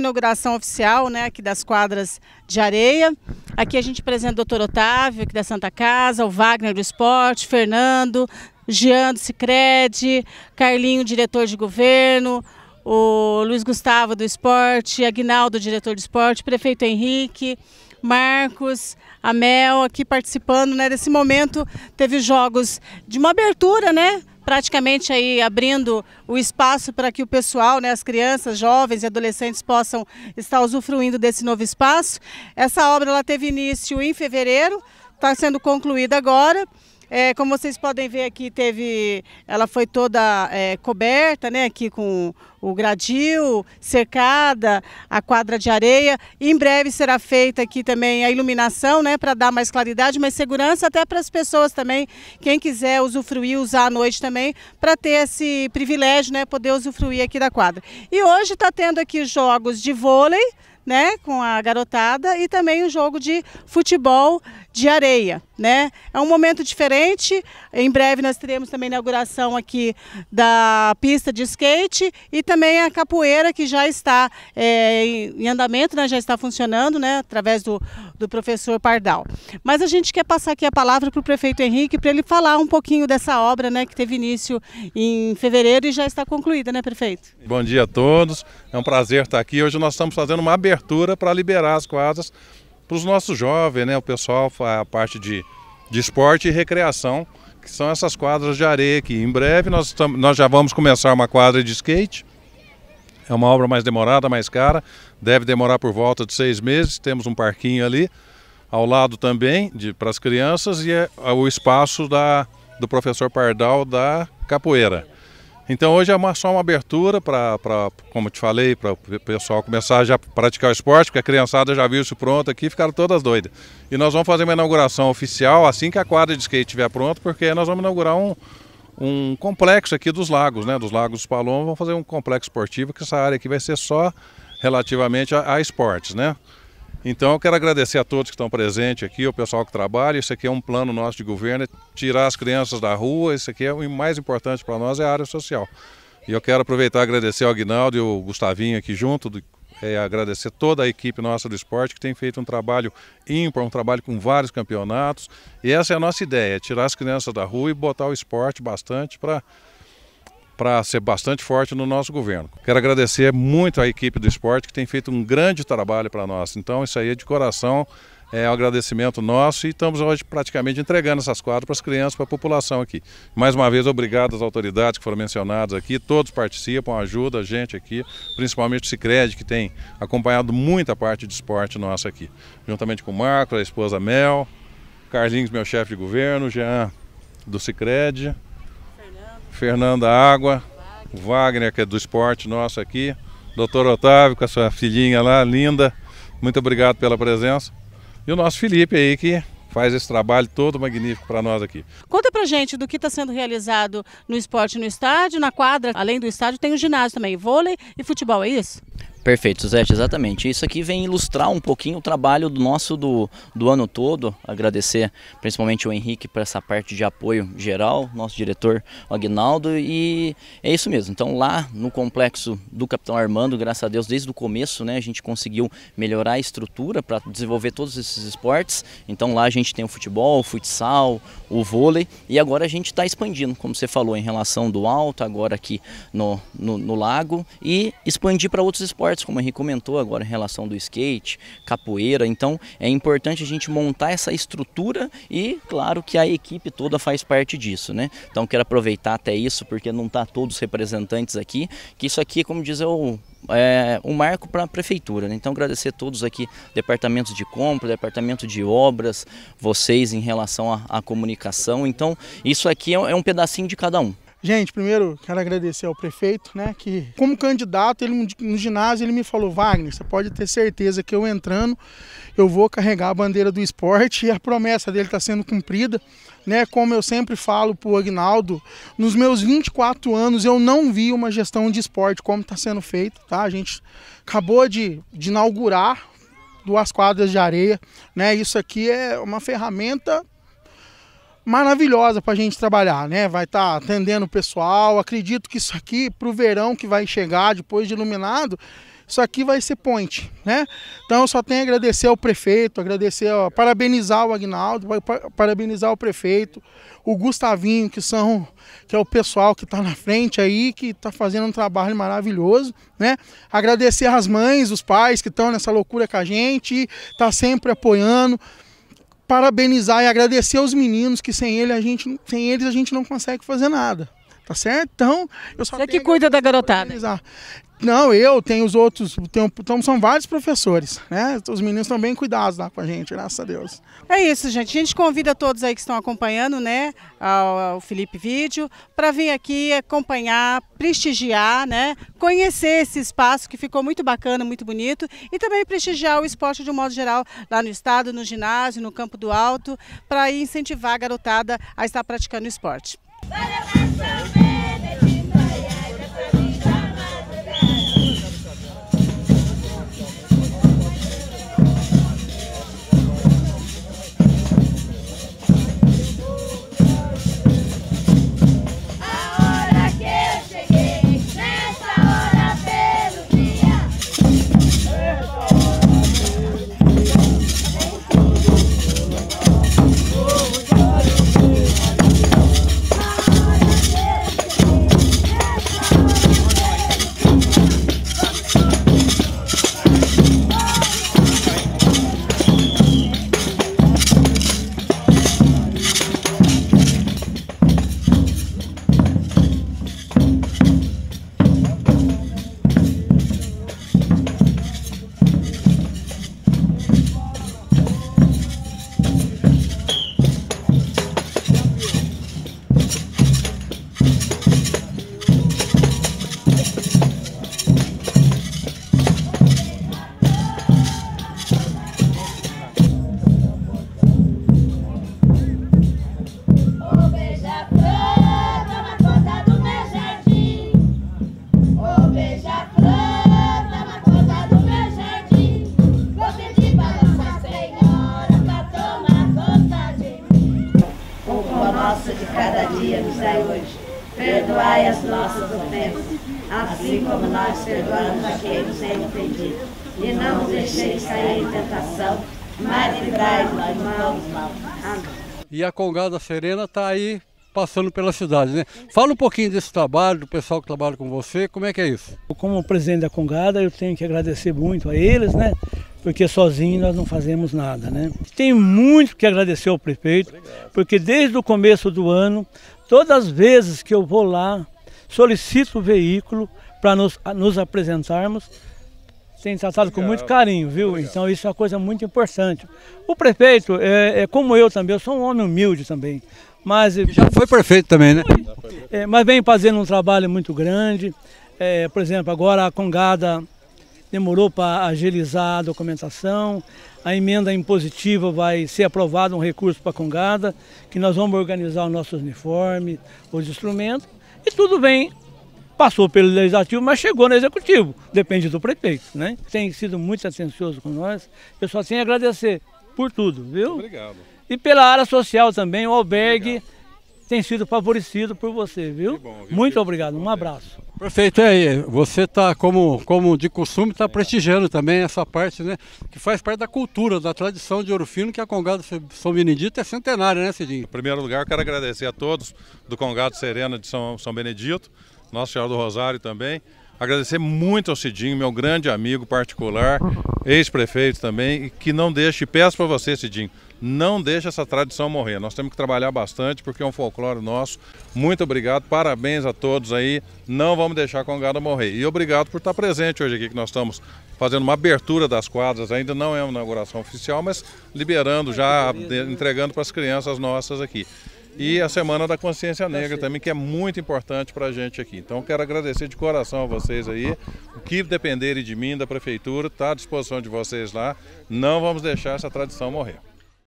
inauguração oficial né, aqui das quadras de areia. Aqui a gente apresenta o doutor Otávio, aqui da Santa Casa, o Wagner do Esporte, Fernando, Jean do Cicred, Carlinho, diretor de governo, o Luiz Gustavo do Esporte, Agnaldo, diretor de esporte, prefeito Henrique, Marcos, a Mel aqui participando né, desse momento. Teve jogos de uma abertura, né? praticamente aí abrindo o espaço para que o pessoal, né, as crianças, jovens e adolescentes possam estar usufruindo desse novo espaço. Essa obra ela teve início em fevereiro, está sendo concluída agora. É, como vocês podem ver aqui, teve, ela foi toda é, coberta, né, aqui com o gradil, cercada, a quadra de areia. Em breve será feita aqui também a iluminação, né, para dar mais claridade, mais segurança até para as pessoas também, quem quiser usufruir, usar à noite também, para ter esse privilégio, né, poder usufruir aqui da quadra. E hoje está tendo aqui jogos de vôlei, né, com a garotada e também o um jogo de futebol de areia, né? É um momento diferente. Em breve nós teremos também inauguração aqui da pista de skate e também a capoeira que já está é, em andamento, né? já está funcionando, né? Através do, do professor Pardal. Mas a gente quer passar aqui a palavra para o prefeito Henrique para ele falar um pouquinho dessa obra, né? Que teve início em fevereiro e já está concluída, né, prefeito? Bom dia a todos. É um prazer estar aqui. Hoje nós estamos fazendo uma abertura para liberar as quadras para os nossos jovens, né? O pessoal, a parte de, de esporte e recreação, que são essas quadras de areia que em breve nós, tam, nós já vamos começar uma quadra de skate. É uma obra mais demorada, mais cara, deve demorar por volta de seis meses. Temos um parquinho ali, ao lado também, para as crianças, e é, é o espaço da, do professor Pardal da capoeira. Então hoje é uma, só uma abertura para, como te falei, para o pessoal começar já a praticar o esporte, porque a criançada já viu isso pronto aqui, ficaram todas doidas. E nós vamos fazer uma inauguração oficial assim que a quadra de skate estiver pronta, porque nós vamos inaugurar um, um complexo aqui dos lagos, né? Dos lagos dos Palomos, vamos fazer um complexo esportivo, que essa área aqui vai ser só relativamente a, a esportes, né? Então eu quero agradecer a todos que estão presentes aqui, o pessoal que trabalha. Isso aqui é um plano nosso de governo, é tirar as crianças da rua. Isso aqui é o mais importante para nós, é a área social. E eu quero aproveitar e agradecer ao Aguinaldo e ao Gustavinho aqui junto, do, é, agradecer toda a equipe nossa do esporte que tem feito um trabalho ímpar, um trabalho com vários campeonatos. E essa é a nossa ideia, é tirar as crianças da rua e botar o esporte bastante para para ser bastante forte no nosso governo. Quero agradecer muito à equipe do esporte que tem feito um grande trabalho para nós. Então, isso aí é de coração, é um agradecimento nosso e estamos hoje praticamente entregando essas quadras para as crianças, para a população aqui. Mais uma vez, obrigado às autoridades que foram mencionadas aqui, todos participam, ajudam a gente aqui, principalmente o Cicred, que tem acompanhado muita parte de esporte nosso aqui. Juntamente com o Marco, a esposa Mel, Carlinhos, meu chefe de governo, Jean do Cicred. Fernanda Água, Wagner, que é do esporte nosso aqui, doutor Otávio, com a sua filhinha lá, linda. Muito obrigado pela presença. E o nosso Felipe aí, que faz esse trabalho todo magnífico para nós aqui. Conta pra gente do que está sendo realizado no esporte no estádio, na quadra, além do estádio tem o ginásio também, vôlei e futebol, é isso? Perfeito, Suzete, exatamente. Isso aqui vem ilustrar um pouquinho o trabalho do nosso do, do ano todo. Agradecer principalmente o Henrique por essa parte de apoio geral, nosso diretor o Agnaldo. E é isso mesmo. Então lá no complexo do Capitão Armando, graças a Deus, desde o começo, né, a gente conseguiu melhorar a estrutura para desenvolver todos esses esportes. Então lá a gente tem o futebol, o futsal, o vôlei. E agora a gente está expandindo, como você falou, em relação do alto, agora aqui no, no, no lago, e expandir para outros esportes esportes, como a Henrique comentou agora em relação do skate, capoeira. Então é importante a gente montar essa estrutura e, claro, que a equipe toda faz parte disso, né? Então quero aproveitar até isso, porque não está todos representantes aqui, que isso aqui, como diz, é o é, um marco para a prefeitura. Né? Então agradecer a todos aqui, departamentos de compra, departamento de obras, vocês em relação à comunicação. Então isso aqui é, é um pedacinho de cada um. Gente, primeiro quero agradecer ao prefeito, né, que como candidato, ele no ginásio ele me falou: "Wagner, você pode ter certeza que eu entrando, eu vou carregar a bandeira do esporte" e a promessa dele está sendo cumprida, né? Como eu sempre falo pro Agnaldo, nos meus 24 anos eu não vi uma gestão de esporte como está sendo feito, tá? A gente acabou de, de inaugurar duas quadras de areia, né? Isso aqui é uma ferramenta maravilhosa para a gente trabalhar, né? Vai estar tá atendendo o pessoal. Acredito que isso aqui, para o verão que vai chegar, depois de iluminado, isso aqui vai ser ponte, né? Então eu só tenho a agradecer ao prefeito, agradecer, ó, parabenizar o Agnaldo, parabenizar o prefeito, o Gustavinho, que são que é o pessoal que está na frente aí, que está fazendo um trabalho maravilhoso, né? Agradecer às mães, os pais que estão nessa loucura com a gente, tá sempre apoiando parabenizar e agradecer aos meninos, que sem, ele a gente, sem eles a gente não consegue fazer nada. Tá certo? Então, eu só Você que cuida da garotada. Não, eu, tenho os outros, tenho, então são vários professores, né? Os meninos estão bem cuidados lá com a gente, graças a Deus. É isso, gente. A gente convida todos aí que estão acompanhando, né, o Felipe Vídeo, para vir aqui acompanhar, prestigiar, né, conhecer esse espaço que ficou muito bacana, muito bonito e também prestigiar o esporte de um modo geral lá no estado, no ginásio, no campo do alto, para incentivar a garotada a estar praticando esporte. Valeu! perdoai as nossas ofensas, assim como nós perdoamos a quem nos tem ofendido. E não nos deixeis cair em tentação, mas livrai-nos do mal. Amém. E a Congada Serena está aí passando pela cidade, né? Fala um pouquinho desse trabalho, do pessoal que trabalha com você, como é que é isso? Como presidente da Congada, eu tenho que agradecer muito a eles, né? porque sozinho nós não fazemos nada, né? Tem muito que agradecer ao prefeito, porque desde o começo do ano, todas as vezes que eu vou lá, solicito o veículo para nos, nos apresentarmos, tem tratado com muito carinho, viu? Então isso é uma coisa muito importante. O prefeito, é, é, como eu também, eu sou um homem humilde também. Mas, já foi prefeito também, né? É, mas vem fazendo um trabalho muito grande. É, por exemplo, agora a Congada demorou para agilizar a documentação. A emenda impositiva vai ser aprovada um recurso para a Congada, que nós vamos organizar os nossos uniformes, os instrumentos. E tudo bem, passou pelo Legislativo, mas chegou no Executivo. Depende do prefeito, né? Tem sido muito atencioso com nós. Eu só tenho a agradecer por tudo, viu? Obrigado. E pela área social também, o albergue. Obrigado tem sido favorecido por você, viu? Bom, viu? Muito obrigado, um abraço. Perfeito, é aí. É, você está, como, como de costume, está prestigiando também essa parte, né? Que faz parte da cultura, da tradição de Orofino, que a Congado São Benedito é centenária, né, Cidinho? Em primeiro lugar, quero agradecer a todos do Congado Serena de São, São Benedito, Nossa Senhora do Rosário também. Agradecer muito ao Cidinho, meu grande amigo particular, ex-prefeito também, que não deixe, peço para você, Cidinho, não deixa essa tradição morrer. Nós temos que trabalhar bastante porque é um folclore nosso. Muito obrigado, parabéns a todos aí. Não vamos deixar a congada morrer. E obrigado por estar presente hoje aqui, que nós estamos fazendo uma abertura das quadras, ainda não é uma inauguração oficial, mas liberando já, entregando para as crianças nossas aqui. E a Semana da Consciência tá Negra também, que é muito importante para a gente aqui. Então, quero agradecer de coração a vocês aí. O que dependerem de mim, da Prefeitura, está à disposição de vocês lá. Não vamos deixar essa tradição morrer.